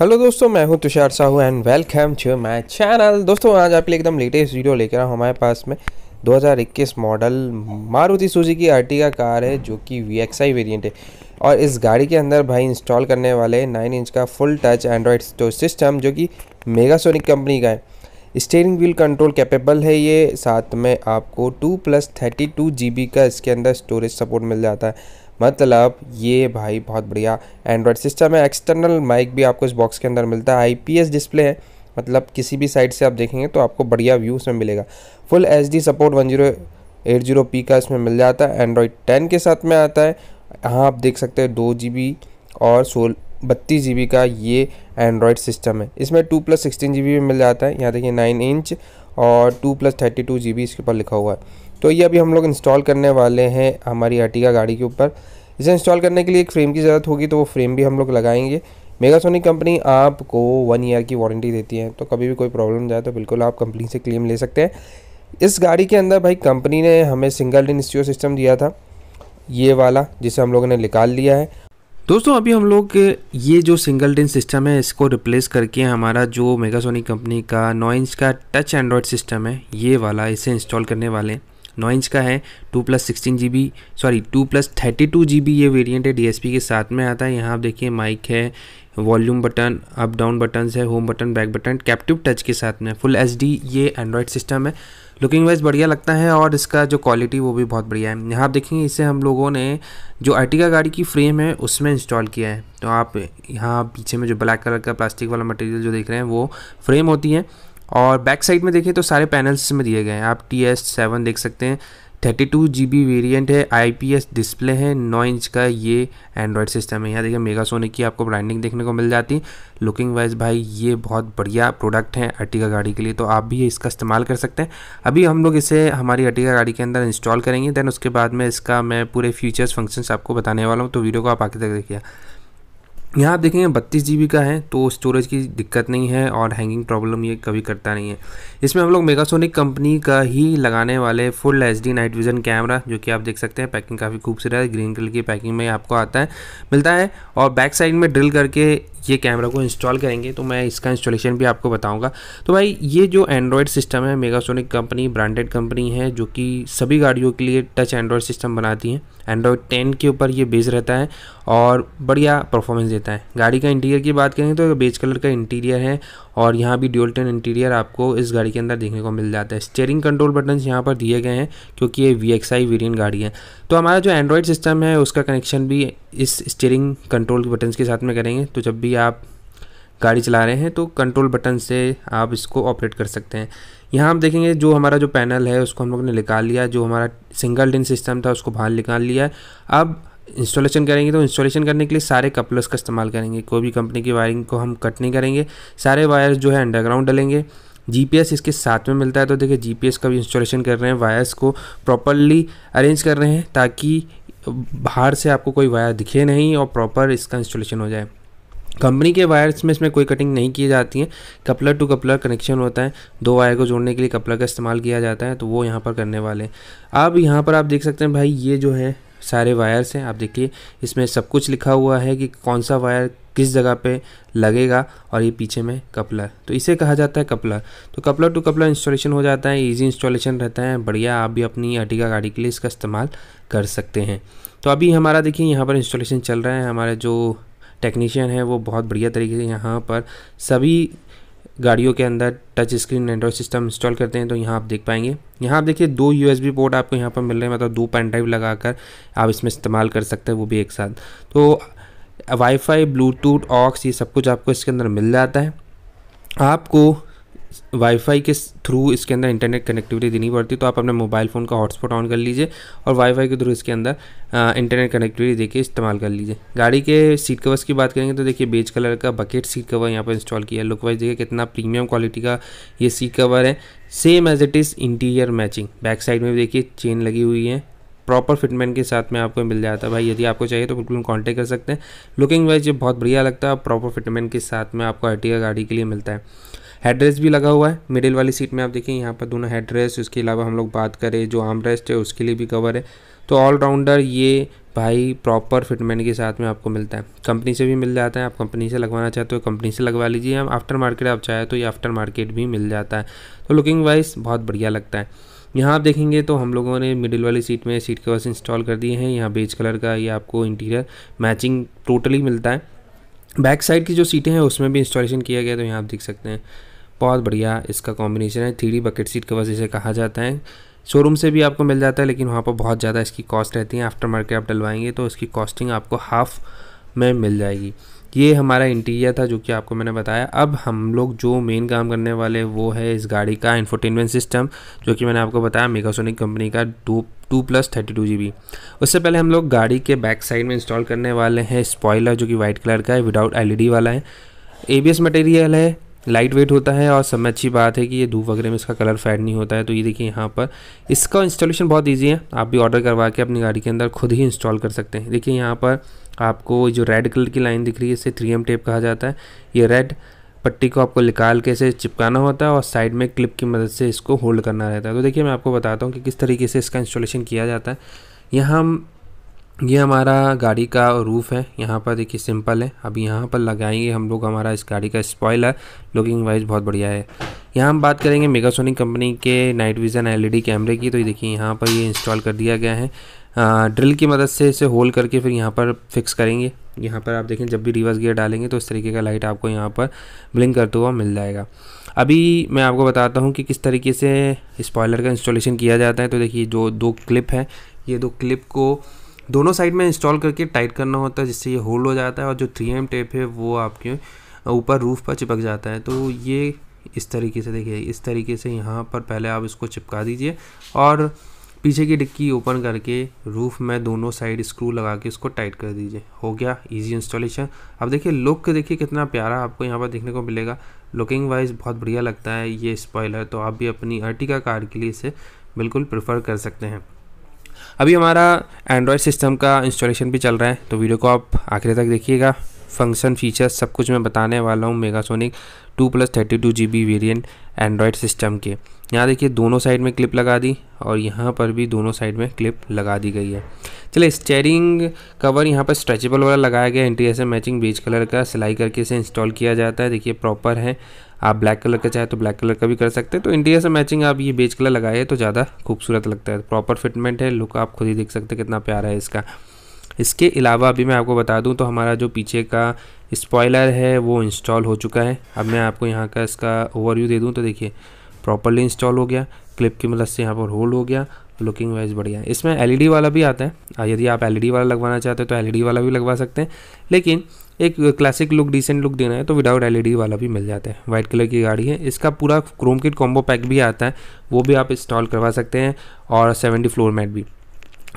hello दोस्तों मैं हूं Tushar Sahu and welcome to my channel दोस्तों आज आपके लिए एकदम लेटेस्ट वीडियो लेकर आऊँ हमारे पास में 2021 मॉडल मारुति सूजी सुजुकी आर्टिका कार है जो कि वी एक्स आई वेरियंट है और इस गाड़ी के अंदर भाई इंस्टॉल करने वाले 9 इंच का full touch android storage system जो कि मेगासोनिक कंपनी का है स्टेयरिंग व्हील कंट्रोल कैपेबल है ये साथ में आपको two plus thirty two G B का इसके अंदर स्टोरेज सपोर्ट मिल जाता है मतलब ये भाई बहुत बढ़िया एंड्रॉयड सिस्टम है एक्सटर्नल माइक भी आपको इस बॉक्स के अंदर मिलता है आईपीएस डिस्प्ले है मतलब किसी भी साइड से आप देखेंगे तो आपको बढ़िया व्यू उसमें मिलेगा full H support one zero eight zero P का इसमें मिल जाता है एंड्रॉयड टेन के साथ में आता है यहाँ आप देख सकते हैं दो जी बी और सोल बत्तीस जी बी का ये एंड्रॉयड सिस्टम है इसमें two plus sixteen G B भी मिल जाता है यहाँ देखिए नाइन इंच और two plus thirty two G B इसके ऊपर लिखा हुआ है तो ये अभी हम लोग इंस्टॉल करने वाले हैं हमारी अर्टिगा गाड़ी के ऊपर इसे इंस्टॉल करने के लिए एक फ्रेम की ज़रूरत होगी तो वो फ्रेम भी हम लोग लगाएंगे मेगासोनिक कंपनी आपको वन ईयर की वारंटी देती है तो कभी भी कोई प्रॉब्लम जाए तो बिल्कुल आप कंपनी से क्लेम ले सकते हैं इस गाड़ी के अंदर भाई कंपनी ने हमें सिंगल डिन स्टीरियो सिस्टम दिया था ये वाला जिसे हम लोगों ने निकाल लिया है दोस्तों अभी हम लोग ये जो सिंगल डिन सिस्टम है इसको रिप्लेस करके हमारा जो मेगासोनिक कंपनी का नौ इंच का टच एंड्रॉयड सिस्टम है ये वाला इसे इंस्टॉल करने वाले हैं नौ इंच का है two plus sixteen G B sorry two plus thirty two G B ये वेरियंट है डी एस पी के साथ में आता है यहाँ आप देखिए माइक है volume button up down buttons है home button back button captive touch के साथ में फुल एच डी ये एंड्रॉयड सिस्टम है लुकिंग वाइज बढ़िया लगता है और इसका जो क्वालिटी वो भी बहुत बढ़िया है यहाँ आप देखेंगे इसे हम लोगों ने जो अर्टिका गाड़ी की फ्रेम है उसमें इंस्टॉल किया है तो आप यहाँ पीछे में जो ब्लैक कलर का प्लास्टिक वाला मटेरियल जो देख रहे हैं वो फ्रेम होती है और बैक साइड में देखिए तो सारे पैनल्स में दिए गए हैं आप टी एस सेवन देख सकते हैं thirty two G B variant है आई पी एस डिस्प्ले है नौ इंच का ये एंड्रॉयड सिस्टम है यहाँ देखिए मेगा सोने की आपको ब्रांडिंग देखने को मिल जाती लुकिंग वाइज भाई ये बहुत बढ़िया प्रोडक्ट है अर्टिका गाड़ी के लिए तो आप भी इसका इस्तेमाल कर सकते हैं अभी हम लोग इसे हमारी अर्टिका गाड़ी के अंदर इंस्टॉल करेंगे दैन उसके बाद में इसका मैं पूरे फीचर्स फंक्शंस आपको बताने वाला हूँ तो वीडियो को आप आगे तक देखिए यहाँ आप देखेंगे बत्तीस जी का है तो स्टोरेज की दिक्कत नहीं है और हैंगिंग प्रॉब्लम ये कभी करता नहीं है इसमें हम लोग मेगासोनिक कंपनी का ही लगाने वाले full H night vision camera जो कि आप देख सकते हैं पैकिंग काफ़ी खूबसूरत है ग्रीन कलर की पैकिंग में आपको आता है मिलता है और बैक साइड में ड्रिल करके ये कैमरा को इंस्टॉल करेंगे तो मैं इसका इंस्टॉलेशन भी आपको बताऊंगा तो भाई ये जो एंड्रॉयड सिस्टम है मेगासोनिक कंपनी ब्रांडेड कंपनी है जो कि सभी गाड़ियों के लिए टच एंड्रॉयड सिस्टम बनाती है एंड्रॉयड टेन के ऊपर ये बेस रहता है और बढ़िया परफॉर्मेंस देता है देता है गाड़ी का इंटीरियर की बात करें तो बेज कलर का इंटीरियर है और यहाँ भी ड्यूल टेन इंटीरियर आपको इस गाड़ी के अंदर देखने को मिल जाता है स्टेयरिंग कंट्रोल बटन यहाँ पर दिए गए हैं क्योंकि ये वी एक्स आई वेरियंट गाड़ी है तो हमारा जो एंड्रॉयड सिस्टम है उसका कनेक्शन भी इस स्टेयरिंग कंट्रोल बटन के साथ में करेंगे तो जब भी आप गाड़ी चला रहे हैं तो कंट्रोल बटन से आप इसको ऑपरेट कर सकते हैं यहाँ आप देखेंगे जो हमारा जो पैनल है उसको हम लोग ने निकाल लिया जो हमारा सिंगल डिन सिस्टम था उसको बाहर निकाल लिया अब इंस्टॉलेशन करेंगे तो इंस्टॉलेशन करने के लिए सारे कपलर्स का इस्तेमाल करेंगे कोई भी कंपनी की वायरिंग को हम कट नहीं करेंगे सारे वायर्स जो है अंडरग्राउंड डलेंगे जीपीएस इसके साथ में मिलता है तो देखिए जीपीएस का भी इंस्टॉलेशन कर रहे हैं वायर्स को प्रॉपरली अरेंज कर रहे हैं ताकि बाहर से आपको कोई वायर दिखे नहीं और प्रॉपर इसका इंस्टॉलेशन हो जाए कंपनी के वायर्स में इसमें कोई कटिंग नहीं की जाती है कपलर टू कपलर कनेक्शन होता है दो वायर को जोड़ने के लिए कपलर का इस्तेमाल किया जाता है तो वो यहाँ पर करने वाले हैं अब यहाँ पर आप देख सकते हैं भाई ये जो है सारे वायर्स हैं आप देखिए इसमें सब कुछ लिखा हुआ है कि कौन सा वायर किस जगह पे लगेगा और ये पीछे में कपलर तो इसे कहा जाता है कपलर तो कपलर टू कपलर इंस्टॉलेशन हो जाता है इजी इंस्टॉलेशन रहता है बढ़िया आप भी अपनी अटिका गाड़ी के लिए इसका इस्तेमाल कर सकते हैं तो अभी हमारा देखिए यहाँ पर इंस्टॉलेशन चल रहा है हमारे जो टेक्नीशियन है वो बहुत बढ़िया तरीके से यहाँ पर सभी गाड़ियों के अंदर touch screen Android system install करते हैं तो यहाँ आप देख पाएंगे यहाँ आप देखिए दो यू पोर्ट आपको यहाँ पर मिल रहे हैं मतलब दो पेन ड्राइव लगाकर आप इसमें इस्तेमाल कर सकते हैं वो भी एक साथ तो वाईफाई ब्लूटूथ ऑक्स ये सब कुछ आपको इसके अंदर मिल जाता है आपको वाईफाई के थ्रू इसके अंदर इंटरनेट कनेक्टिविटी देनी पड़ती तो आप अपने मोबाइल फ़ोन का हॉटस्पॉट ऑन कर लीजिए और वाईफाई के थ्रू इसके अंदर इंटरनेट कनेक्टिविटी देके इस्तेमाल कर लीजिए गाड़ी के सीट कवर्स की बात करेंगे तो देखिए बेज कलर का बकेट सीट कवर यहाँ पर इंस्टॉल किया है लुक वाइज देखिए कितना प्रीमियम क्वालिटी का ये सीट कवर है same as it is interior matching back side में भी देखिए चेन लगी हुई है प्रॉपर फिटमेंट के साथ में आपको मिल जाता है भाई यदि आपको चाहिए तो बिल्कुल कॉन्टेक्ट कर सकते हैं लुकिंग वाइज ये बहुत बढ़िया लगता है प्रॉपर फिटमेंट के साथ में आपको आई गाड़ी के लिए मिलता है हेड भी लगा हुआ है मिडिल वाली सीट में आप देखिए यहाँ पर दोनों हेड उसके अलावा हम लोग बात करें जो आर्म रेस्ट है उसके लिए भी कवर है तो ऑलराउंडर ये भाई प्रॉपर फिटमेंट के साथ में आपको मिलता है कंपनी से भी मिल जाता है आप कंपनी से लगवाना चाहते हो कंपनी से लगवा लीजिए आफ्टर मार्केट आप चाहे तो ये आफ्टर मार्केट भी मिल जाता है तो लुकिंग वाइज बहुत बढ़िया लगता है यहाँ आप देखेंगे तो हम लोगों ने मिडिल वाली सीट में सीट कवर्स इंस्टॉल कर दिए हैं यहाँ बेज कलर का ये आपको इंटीरियर मैचिंग टोटली मिलता है बैक साइड की जो सीटें हैं उसमें भी इंस्टॉलेशन किया गया तो यहाँ आप देख सकते हैं बहुत बढ़िया इसका कॉम्बिनेशन है थ्री बकेट सीट वजह से कहा जाता है शोरूम से भी आपको मिल जाता है लेकिन वहाँ पर बहुत ज़्यादा इसकी कॉस्ट रहती है आफ्टर मार्केट आप डलवाएंगे तो इसकी कॉस्टिंग आपको हाफ़ में मिल जाएगी ये हमारा इंटीरियर था जो कि आपको मैंने बताया अब हम लोग जो मेन काम करने वाले वो है इस गाड़ी का इन्फोटेनमेंट सिस्टम जो कि मैंने आपको बताया मेगासोनिक कंपनी का two two plus thirty two G B उससे पहले हम लोग गाड़ी के बैक साइड में इंस्टॉल करने वाले हैं स्पॉयलर जो कि वाइट कलर का है विदाउट एल e वाला है ए बी मटेरियल है लाइट वेट होता है और सब अच्छी बात है कि ये धूप वगैरह में इसका कलर फेड नहीं होता है तो ये देखिए यहाँ पर इसका इंस्टॉलेशन बहुत ईजी है आप भी ऑर्डर करवा के अपनी गाड़ी के अंदर खुद ही इंस्टॉल कर सकते हैं देखिए यहाँ पर आपको जो रेड कलर की लाइन दिख रही है इसे थ्री एम टेप कहा जाता है ये रेड पट्टी को आपको निकाल के इसे चिपकाना होता है और साइड में क्लिप की मदद से इसको होल्ड करना रहता है तो देखिए मैं आपको बताता हूँ कि किस तरीके से इसका इंस्टॉलेशन किया जाता है यहाँ ये हमारा गाड़ी का रूफ़ है यहाँ पर देखिए सिंपल है अब यहाँ पर लगाएंगे हम लोग हमारा इस गाड़ी का स्पॉयलर लुकिंग वाइज बहुत बढ़िया है यहाँ हम बात करेंगे मेगासोनिक कंपनी के नाइट विज़न एलईडी कैमरे की तो ये देखिए यहाँ पर ये इंस्टॉल कर दिया गया है ड्रिल की मदद से इसे होल करके फिर यहाँ पर फिक्स करेंगे यहाँ पर आप देखें जब भी रिवर्स गियर डालेंगे तो इस तरीके का लाइट आपको यहाँ पर ब्लिंक करते हुआ मिल जाएगा अभी मैं आपको बताता हूँ कि किस तरीके से स्पॉयलर का इंस्टॉलेशन किया जाता है तो देखिए जो दो क्लिप हैं ये दो क्लिप को दोनों साइड में इंस्टॉल करके टाइट करना होता है जिससे ये होल्ड हो जाता है और जो थ्री एम टेप है वो आपके ऊपर रूफ़ पर चिपक जाता है तो ये इस तरीके से देखिए इस तरीके से यहाँ पर पहले आप इसको चिपका दीजिए और पीछे की डिक्की ओपन करके रूफ़ में दोनों साइड स्क्रू लगा के इसको टाइट कर दीजिए हो गया इजी इंस्टॉलेशन अब देखिए लुक देखिए कितना प्यारा आपको यहाँ पर देखने को मिलेगा लुकिंग वाइज बहुत बढ़िया लगता है ये स्पॉयलर तो आप भी अपनी अर्टिका कार के लिए इसे बिल्कुल प्रेफर कर सकते हैं अभी हमारा एंड्रॉयड सिस्टम का इंस्टॉलेशन भी चल रहा है तो वीडियो को आप आखिर तक देखिएगा फंक्शन फीचर्स सब कुछ मैं बताने वाला हूँ Megasonic two plus thirty two G B variant Android system के यहाँ देखिए दोनों साइड में क्लिप लगा दी और यहाँ पर भी दोनों साइड में क्लिप लगा दी गई है चलिए स्टेयरिंग कवर यहाँ पर स्ट्रेचेबल वाला लगाया गया इंटीरियर से मैचिंग बीच कलर का सिलाई करके इसे इंस्टॉल किया जाता है देखिए प्रॉपर है आप ब्लैक कलर का चाहे तो ब्लैक कलर का भी कर सकते हैं तो इंडिया से मैचिंग आप ये बेच कलर लगाए तो ज़्यादा खूबसूरत लगता है प्रॉपर फिटमेंट है लुक आप खुद ही देख सकते हैं कितना प्यारा है इसका इसके अलावा अभी मैं आपको बता दूं तो हमारा जो पीछे का स्पॉयलर है वो इंस्टॉल हो चुका है अब मैं आपको यहाँ का इसका ओवरव्यू दे दूँ तो देखिए प्रॉपरली इंस्टॉल हो गया क्लिप की मदद से यहाँ पर होल्ड हो गया लुकिंग वाइज बढ़िया है इसमें एलईडी e वाला भी आता है यदि आप एलईडी e वाला लगवाना चाहते हो तो एलईडी e वाला भी लगवा सकते हैं लेकिन एक क्लासिक लुक डिसेंट लुक देना है तो विदाउट एलईडी वाला भी मिल जाता है वाइट कलर की गाड़ी है इसका पूरा क्रोम किट कॉम्बो पैक भी आता है वो भी आप इंस्टॉल करवा सकते हैं और सेवेंटी फ्लोर मैट भी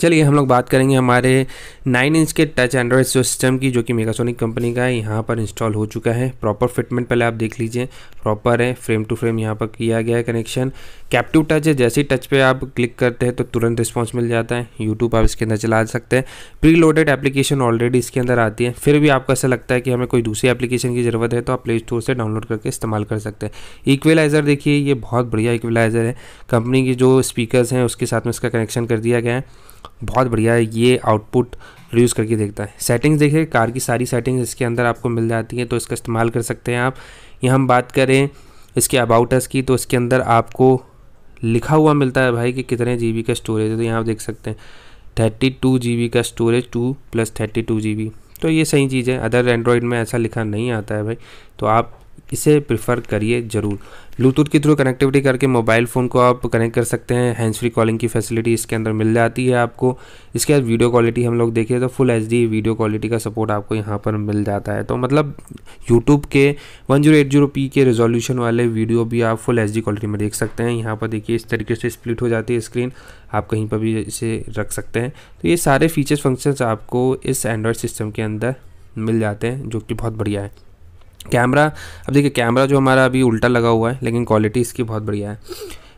चलिए हम लोग बात करेंगे हमारे 9 इंच के टच एंड्रॉयड सिस्टम की जो कि मेगासोनिक कंपनी का है यहाँ पर इंस्टॉल हो चुका है प्रॉपर फिटमेंट पहले आप देख लीजिए प्रॉपर है फ्रेम टू फ्रेम यहाँ पर किया गया है कनेक्शन कैप्टिव टच है जैसे ही टच पे आप क्लिक करते हैं तो तुरंत रिस्पॉन्स मिल जाता है यूट्यूब आप इसके अंदर चला सकते हैं प्री लोडेड एप्लीकेशन ऑलरेडी इसके अंदर आती है फिर भी आपको ऐसा लगता है कि हमें कोई दूसरी एप्लीकेशन की ज़रूरत है तो आप प्ले स्टोर से डाउनलोड करके इस्तेमाल कर सकते हैं इक्वेलाइज़र देखिए ये बहुत बढ़िया इक्वेलाइज़र है कंपनी की जो स्पीकर हैं उसके साथ में इसका कनेक्शन कर दिया गया है बहुत बढ़िया है ये आउटपुट यूज़ करके देखता है सेटिंग्स देखिए कार की सारी सेटिंग्स इसके अंदर आपको मिल जाती हैं तो इसका इस्तेमाल कर सकते हैं आप यहाँ हम बात करें इसके अबाउट अस की तो इसके अंदर आपको लिखा हुआ मिलता है भाई कि कितने जी का स्टोरेज है तो यहाँ आप देख सकते हैं थर्टी टू जी का storage two plus thirty two G तो ये सही चीज़ है अदर एंड्रॉयड में ऐसा लिखा नहीं आता है भाई तो आप इसे प्रेफर करिए ज़रूर ब्लूटूथ के थ्रू कनेक्टिविटी करके मोबाइल फ़ोन को आप कनेक्ट कर सकते हैं हैंड्स फ्री कॉलिंग की फैसिलिटी इसके अंदर मिल जाती है आपको इसके बाद वीडियो क्वालिटी हम लोग देखें तो फुल एच वीडियो क्वालिटी का सपोर्ट आपको यहाँ पर मिल जाता है तो मतलब यूट्यूब के वन जीरो के रेजोल्यूशन वाले वीडियो भी आप फुल एच क्वालिटी में देख सकते हैं यहाँ पर देखिए इस तरीके से स्प्लिट हो जाती है स्क्रीन आप कहीं पर भी इसे रख सकते हैं तो ये सारे फीचर्स फंक्शंस आपको इस एंड्रॉयड सिस्टम के अंदर मिल जाते हैं जो कि बहुत बढ़िया है कैमरा अब देखिए कैमरा जो हमारा अभी उल्टा लगा हुआ है लेकिन क्वालिटी इसकी बहुत बढ़िया है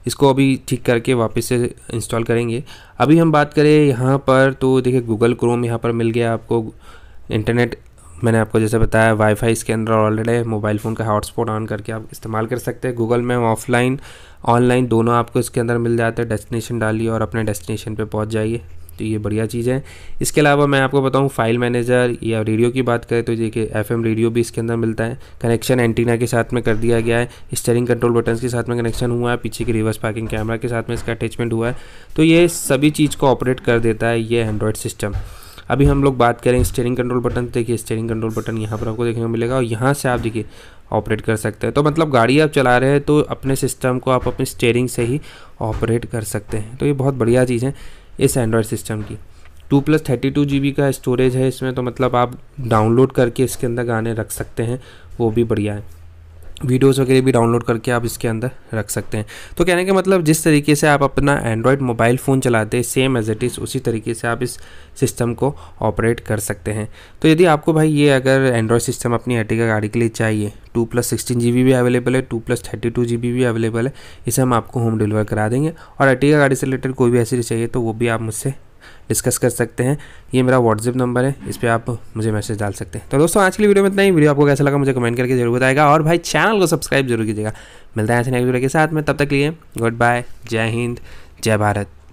इसको अभी ठीक करके वापस से इंस्टॉल करेंगे अभी हम बात करें यहाँ पर तो देखिए गूगल क्रोम यहाँ पर मिल गया आपको इंटरनेट मैंने आपको जैसे बताया वाईफाई इसके अंदर ऑलरेडी है मोबाइल फ़ोन का हॉटस्पॉट ऑन करके आप इस्तेमाल कर सकते हैं गूगल मैम ऑफलाइन ऑनलाइन दोनों आपको इसके अंदर मिल जाते हैं डेस्टिनेशन डालिए और अपने डेस्टिनेशन पे पहुंच जाइए तो ये बढ़िया चीज़ है इसके अलावा मैं आपको बताऊँ फाइल मैनेजर या रेडियो की बात करें तो ये कि एफ रेडियो भी इसके अंदर मिलता है कनेक्शन एंटीना के साथ में कर दिया गया है स्टेरिंग कंट्रोल बटन के साथ में कनेक्शन हुआ है पीछे की रिवर्स पार्किंग कैमरा के साथ में इसका अटैचमेंट हुआ है तो ये सभी चीज़ को ऑपरेट कर देता है ये एंड्रॉयड सिस्टम अभी हम लोग बात करें स्टेयरिंग कंट्रोल बटन तो देखिए स्टेयरिंग कंट्रोल बटन यहाँ पर आपको देखने को मिलेगा और यहाँ से आप देखिए ऑपरेट कर सकते हैं तो मतलब गाड़ी आप चला रहे हैं तो अपने सिस्टम को आप अपने स्टेयरिंग से ही ऑपरेट कर सकते हैं तो ये बहुत बढ़िया चीज़ है इस एंड्रॉयड सिस्टम की two plus thirty two G B का स्टोरेज है इसमें तो मतलब आप डाउनलोड करके इसके अंदर गाने रख सकते हैं वो भी बढ़िया है वीडियोस वगैरह भी डाउनलोड करके आप इसके अंदर रख सकते हैं तो कहने का मतलब जिस तरीके से आप अपना एंड्रॉयड मोबाइल फ़ोन चलाते हैं सेम एज इट इज़ उसी तरीके से आप इस सिस्टम को ऑपरेट कर सकते हैं तो यदि आपको भाई ये अगर एंड्रॉयड सिस्टम अपनी का गाड़ी के लिए चाहिए टू प्लस सिक्सटीन जी भी अवेलेबल है two plus thirty two G भी अवेलेबल है इसे हम आपको होम डिलीवर करा देंगे और का गाड़ी से रिलेटेड कोई भी ऐसी चाहिए तो वो भी आप मुझसे डिस्कस कर सकते हैं ये मेरा व्हाट्सअप नंबर है इस पर आप मुझे मैसेज डाल सकते हैं तो दोस्तों आज के लिए वीडियो में इतना ही वीडियो आपको कैसा लगा मुझे कमेंट करके जरूर बताएगा और भाई चैनल को सब्सक्राइब जरूर कीजिएगा मिलता है ऐसे नेक्स्ट वीडियो के साथ में तब तक लिए गुड बाय जय हिंद जय भारत